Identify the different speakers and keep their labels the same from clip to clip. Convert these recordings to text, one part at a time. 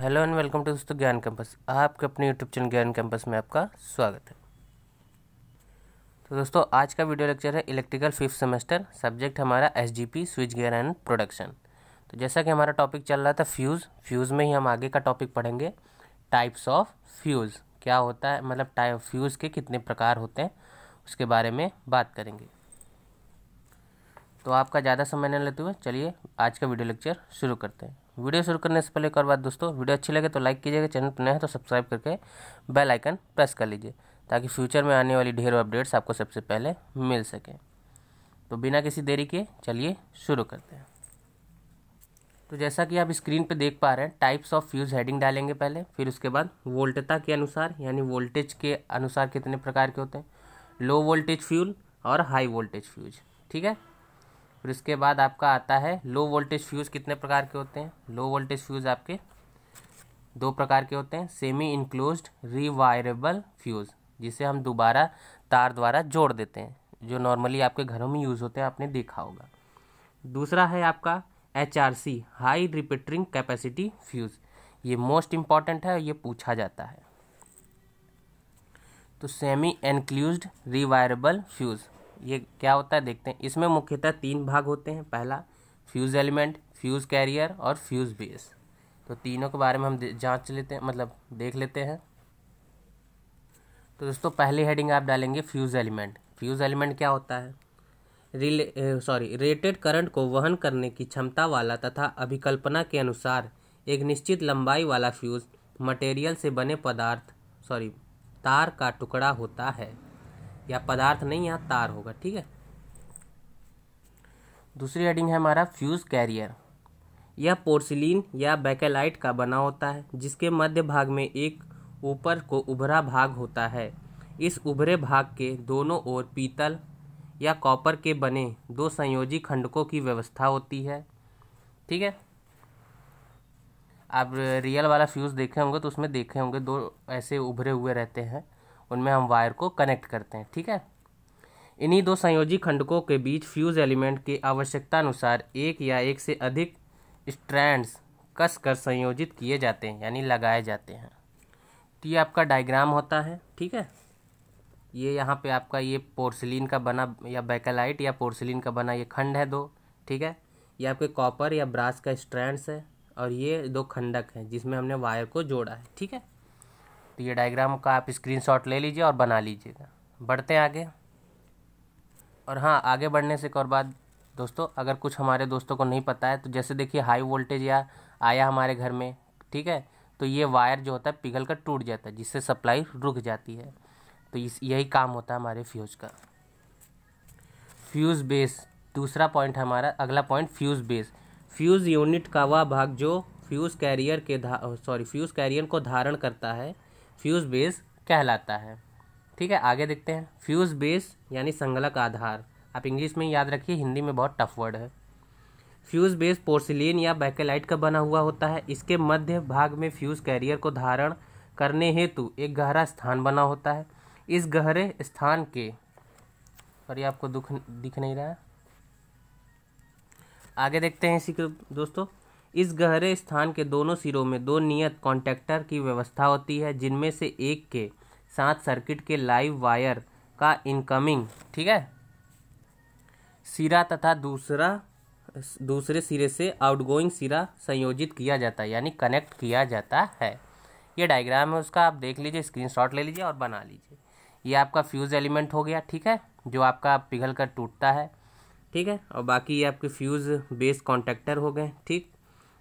Speaker 1: hello and welcome to दोस्तों ज्ञान campus आपके अपने यूट्यूब चैनल ज्ञान कैंपस में आपका स्वागत है तो दोस्तों आज का वीडियो लेक्चर है इलेक्ट्रिकल फिफ्थ सेमेस्टर सब्जेक्ट हमारा S G P switchgear and production तो जैसा कि हमारा टॉपिक चल रहा था फ्यूज़ फ्यूज़ में ही हम आगे का टॉपिक पढ़ेंगे टाइप्स ऑफ फ्यूज़ क्या होता है मतलब टाइप फ्यूज़ के कितने प्रकार होते हैं उसके बारे में बात करेंगे तो आपका ज़्यादा समय न लेते हुए चलिए आज का वीडियो लेक्चर शुरू करते हैं वीडियो शुरू करने से पहले एक और बात दोस्तों वीडियो अच्छी लगे तो लाइक कीजिएगा चैनल पर नया है तो सब्सक्राइब करके बेल आइकन प्रेस कर लीजिए ताकि फ्यूचर में आने वाली ढेरों अपडेट्स आपको सबसे पहले मिल सकें तो बिना किसी देरी के चलिए शुरू करते हैं तो जैसा कि आप स्क्रीन पर देख पा रहे हैं टाइप्स ऑफ फ्यूज़ हेडिंग डालेंगे पहले फिर उसके बाद वोल्टता के अनुसार यानी वोल्टेज के अनुसार कितने प्रकार के होते हैं लो वोल्टेज फ्यूल और हाई वोल्टेज फ्यूज ठीक है फिर उसके बाद आपका आता है लो वोल्टेज फ्यूज़ कितने प्रकार के होते हैं लो वोल्टेज फ्यूज़ आपके दो प्रकार के होते हैं सेमी इनक्लोज रिवायरेबल फ्यूज़ जिसे हम दोबारा तार द्वारा जोड़ देते हैं जो नॉर्मली आपके घरों में यूज़ होते हैं आपने देखा होगा दूसरा है आपका H R C high rupturing capacity fuse ये मोस्ट इम्पॉर्टेंट है ये पूछा जाता है तो सेमी एनक्लूज रिवायरेबल फ्यूज़ ये क्या होता है देखते हैं इसमें मुख्यतः तीन भाग होते हैं पहला फ्यूज़ एलिमेंट फ्यूज़ कैरियर और फ्यूज़ बेस तो तीनों के बारे में हम जांच लेते हैं मतलब देख लेते हैं तो दोस्तों पहली हेडिंग आप डालेंगे फ्यूज़ एलिमेंट फ्यूज़ एलिमेंट क्या होता है रिले सॉरी रेटेड करंट को वहन करने की क्षमता वाला तथा अभिकल्पना के अनुसार एक निश्चित लंबाई वाला फ्यूज़ मटेरियल से बने पदार्थ सॉरी तार का टुकड़ा होता है या पदार्थ नहीं यहाँ तार होगा ठीक है दूसरी हेडिंग है हमारा फ्यूज़ कैरियर यह पोर्सिलीन या बैकेलाइट का बना होता है जिसके मध्य भाग में एक ऊपर को उभरा भाग होता है इस उभरे भाग के दोनों ओर पीतल या कॉपर के बने दो संयोजी खंडकों की व्यवस्था होती है ठीक है आप रियल वाला फ्यूज़ देखे होंगे तो उसमें देखे होंगे दो ऐसे उभरे हुए रहते हैं उनमें हम वायर को कनेक्ट करते हैं ठीक है इन्हीं दो संयोजी खंडकों के बीच फ्यूज एलिमेंट की आवश्यकता अनुसार एक या एक से अधिक स्ट्रैंड्स कर संयोजित किए जाते हैं यानी लगाए जाते हैं तो ये आपका डायग्राम होता है ठीक है ये यहाँ पे आपका ये पोर्सलिन का बना या बैकलाइट या पोर्सलिन का बना ये खंड है दो ठीक है ये आपके कॉपर या ब्रास का स्ट्रैंड्स है और ये दो खंडक हैं जिसमें हमने वायर को जोड़ा है ठीक है तो ये डायग्राम का आप स्क्रीनशॉट ले लीजिए और बना लीजिएगा बढ़ते हैं आगे और हाँ आगे बढ़ने से एक और बात दोस्तों अगर कुछ हमारे दोस्तों को नहीं पता है तो जैसे देखिए हाई वोल्टेज या आया हमारे घर में ठीक है तो ये वायर जो होता है पिघल कर टूट जाता है जिससे सप्लाई रुक जाती है तो इस यही काम होता है हमारे फ्यूज़ का फ्यूज़ बेस दूसरा पॉइंट हमारा अगला point fuse base fuse unit का वह भाग जो फ्यूज़ कैरियर के सॉरी फ्यूज़ कैरियर को धारण करता है फ्यूज बेस कहलाता है ठीक है आगे देखते हैं फ्यूज बेस यानी संगलक आधार आप इंग्लिश में याद रखिए हिंदी में बहुत टफ वर्ड है फ्यूज बेस पोर्सिलिन या बैकेलाइट का बना हुआ होता है इसके मध्य भाग में फ्यूज कैरियर को धारण करने हेतु एक गहरा स्थान बना होता है इस गहरे स्थान के और ये आपको दुख दिख नहीं रहा है आगे देखते हैं इसी के दोस्तों इस गहरे स्थान के दोनों सिरों में दो नियत कॉन्टैक्टर की व्यवस्था होती है जिनमें से एक के साथ सर्किट के लाइव वायर का इनकमिंग ठीक है सिरा तथा दूसरा दूसरे सिरे से आउटगोइंग सिरा संयोजित किया जाता है यानी कनेक्ट किया जाता है ये डायग्राम है उसका आप देख लीजिए स्क्रीनशॉट ले लीजिए और बना लीजिए ये आपका फ्यूज़ एलिमेंट हो गया ठीक है जो आपका पिघल कर टूटता है ठीक है और बाकी ये आपके फ्यूज़ बेस कॉन्टेक्टर हो गए ठीक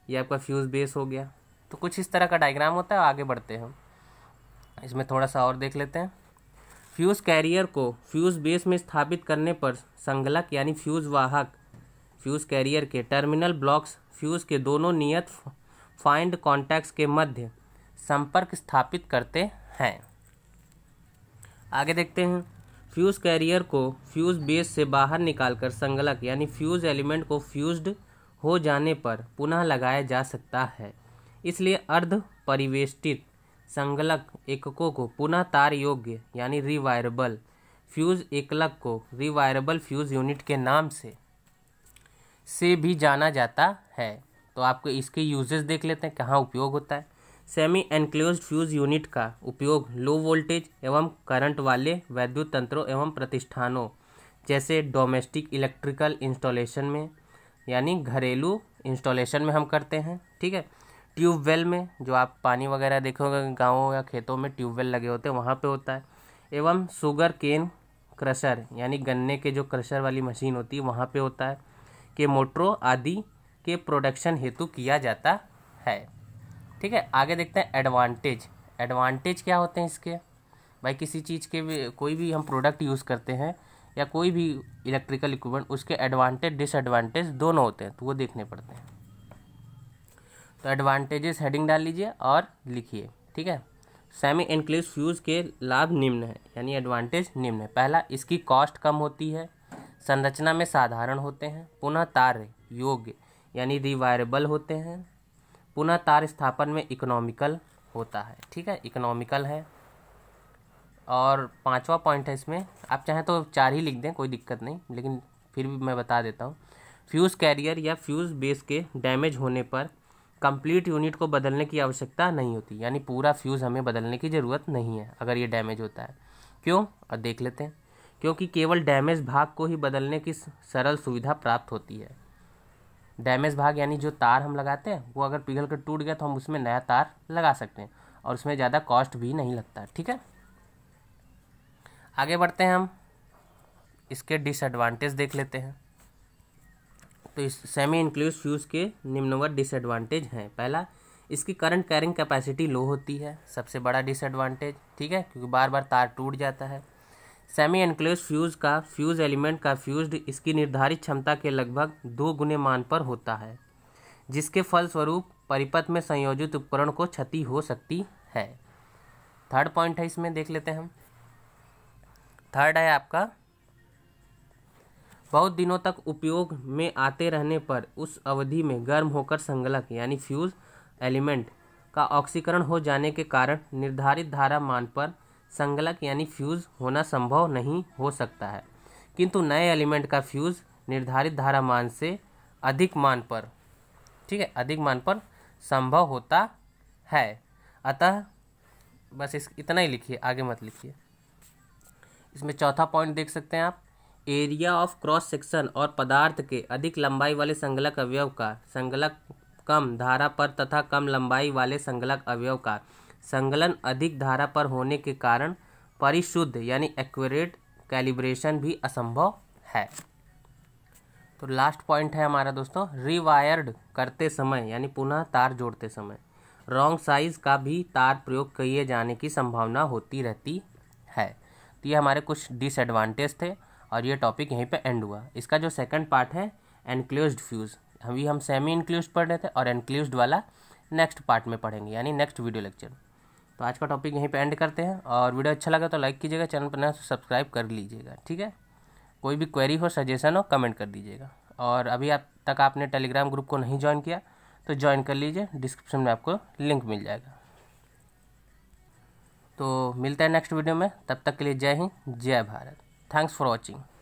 Speaker 1: ये आपका फ्यूज़ बेस हो गया तो कुछ इस तरह का डायग्राम होता है आगे बढ़ते हैं हम इसमें थोड़ा सा और देख लेते हैं फ्यूज़ कैरियर को फ्यूज़ बेस में स्थापित करने पर संगलक यानी फ्यूज़ वाहक फ्यूज़ कैरियर के टर्मिनल ब्लॉक्स फ्यूज़ के दोनों नियत फाइंड कॉन्टैक्ट्स के मध्य संपर्क स्थापित करते हैं आगे देखते हैं फ्यूज़ कैरियर को फ्यूज़ बेस से बाहर निकालकर संगलक यानी फ्यूज़ एलिमेंट को फ्यूज्ड हो जाने पर पुनः लगाया जा सकता है इसलिए अर्ध परिवेष्टित संगलक एककों को पुनः तार योग्य यानी रिवायरेबल फ्यूज़ एकलक को रिवायरेबल फ्यूज़ यूनिट के नाम से से भी जाना जाता है तो आपको इसके यूजेस देख लेते हैं कहाँ उपयोग होता है सेमी एनक्लोज फ्यूज़ यूनिट का उपयोग लो वोल्टेज एवं करंट वाले वैद्युत तंत्रों एवं प्रतिष्ठानों जैसे डोमेस्टिक इलेक्ट्रिकल इंस्टॉलेशन में यानी घरेलू इंस्टॉलेशन में हम करते हैं ठीक है ट्यूबवेल में जो आप पानी वगैरह देखोगे गाँवों या खेतों में ट्यूबवेल लगे होते हैं वहाँ पर होता है एवं शुगर केन क्रशर यानी गन्ने के जो क्रशर वाली मशीन होती है वहाँ पे होता है के मोटरों आदि के प्रोडक्शन हेतु किया जाता है ठीक है आगे देखते हैं एडवांटेज एडवांटेज क्या होते हैं इसके भाई किसी चीज़ के भी कोई भी हम प्रोडक्ट यूज़ करते हैं या कोई भी इलेक्ट्रिकल इक्विपमेंट उसके एडवांटेज डिसएडवांटेज दोनों होते हैं तो वो देखने पड़ते हैं तो एडवांटेजेस हेडिंग डाल लीजिए और लिखिए ठीक है सेमी एनक्लेव फ्यूज़ के लाभ निम्न है यानी एडवांटेज निम्न है पहला इसकी कॉस्ट कम होती है संरचना में साधारण होते हैं पुनः तार योग्य यानी रिवायरेबल होते हैं पुनः तार स्थापन में इकोनॉमिकल होता है ठीक है इकोनॉमिकल है और पांचवा पॉइंट है इसमें आप चाहें तो चार ही लिख दें कोई दिक्कत नहीं लेकिन फिर भी मैं बता देता हूँ फ्यूज़ कैरियर या फ्यूज़ बेस के डैमेज होने पर कंप्लीट यूनिट को बदलने की आवश्यकता नहीं होती यानी पूरा फ्यूज़ हमें बदलने की ज़रूरत नहीं है अगर ये डैमेज होता है क्यों और देख लेते हैं क्योंकि केवल डैमेज भाग को ही बदलने की सरल सुविधा प्राप्त होती है डैमेज भाग यानी जो तार हम लगाते हैं वो अगर पिघल कर टूट गया तो हम उसमें नया तार लगा सकते हैं और उसमें ज़्यादा कॉस्ट भी नहीं लगता ठीक है आगे बढ़ते हैं हम इसके डिसएडवांटेज देख लेते हैं तो इस सेमी इंक्लूस फ्यूज़ के निम्नवर डिसएडवांटेज हैं पहला इसकी करंट कैरिंग कैपेसिटी लो होती है सबसे बड़ा डिसएडवांटेज ठीक है क्योंकि बार बार तार टूट जाता है सेमी इंक्लूस फ्यूज़ का फ्यूज़ एलिमेंट का फ्यूज इसकी निर्धारित क्षमता के लगभग दो गुने मान पर होता है जिसके फलस्वरूप परिपथ में संयोजित उपकरण को क्षति हो सकती है थर्ड पॉइंट है इसमें देख लेते हैं हम थर्ड है आपका बहुत दिनों तक उपयोग में आते रहने पर उस अवधि में गर्म होकर संगलक यानी फ्यूज एलिमेंट का ऑक्सीकरण हो जाने के कारण निर्धारित धारा मान पर संगलक यानी फ्यूज होना संभव नहीं हो सकता है किंतु नए एलिमेंट का फ्यूज निर्धारित धारा मान से अधिक मान पर ठीक है अधिक मान पर संभव होता है अतः बस इस इतना ही लिखिए आगे मत लिखिए इसमें चौथा पॉइंट देख सकते हैं आप एरिया ऑफ क्रॉस सेक्शन और पदार्थ के अधिक लंबाई वाले संगलक अवयव का संगलक कम धारा पर तथा कम लंबाई वाले संगलक अवयव का संगलन अधिक धारा पर होने के कारण परिशुद्ध यानी एक्यूरेट कैलिब्रेशन भी असंभव है तो लास्ट पॉइंट है हमारा दोस्तों रिवायर्ड करते समय यानी पुनः तार जोड़ते समय रॉन्ग साइज का भी तार प्रयोग किए जाने की संभावना होती रहती है तो ये हमारे कुछ डिसएडवांटेज थे और ये टॉपिक यहीं पे एंड हुआ इसका जो सेकंड पार्ट है एनक्लोज फ्यूज़ अभी हम सेमी इनक्लूज पढ़ रहे थे और एनक्लूज वाला नेक्स्ट पार्ट में पढ़ेंगे यानी नेक्स्ट वीडियो लेक्चर तो आज का टॉपिक यहीं पे एंड करते हैं और वीडियो अच्छा लगा तो लाइक कीजिएगा चैनल पर नया सब्सक्राइब तो कर लीजिएगा ठीक है कोई भी क्वेरी हो सजेशन हो कमेंट कर दीजिएगा और अभी आप तक आपने टेलीग्राम ग्रुप को नहीं ज्वाइन किया तो ज्वाइन कर लीजिए डिस्क्रिप्शन में आपको लिंक मिल जाएगा तो मिलता है नेक्स्ट वीडियो में तब तक के लिए जय हिंद जय भारत थैंक्स फॉर वॉचिंग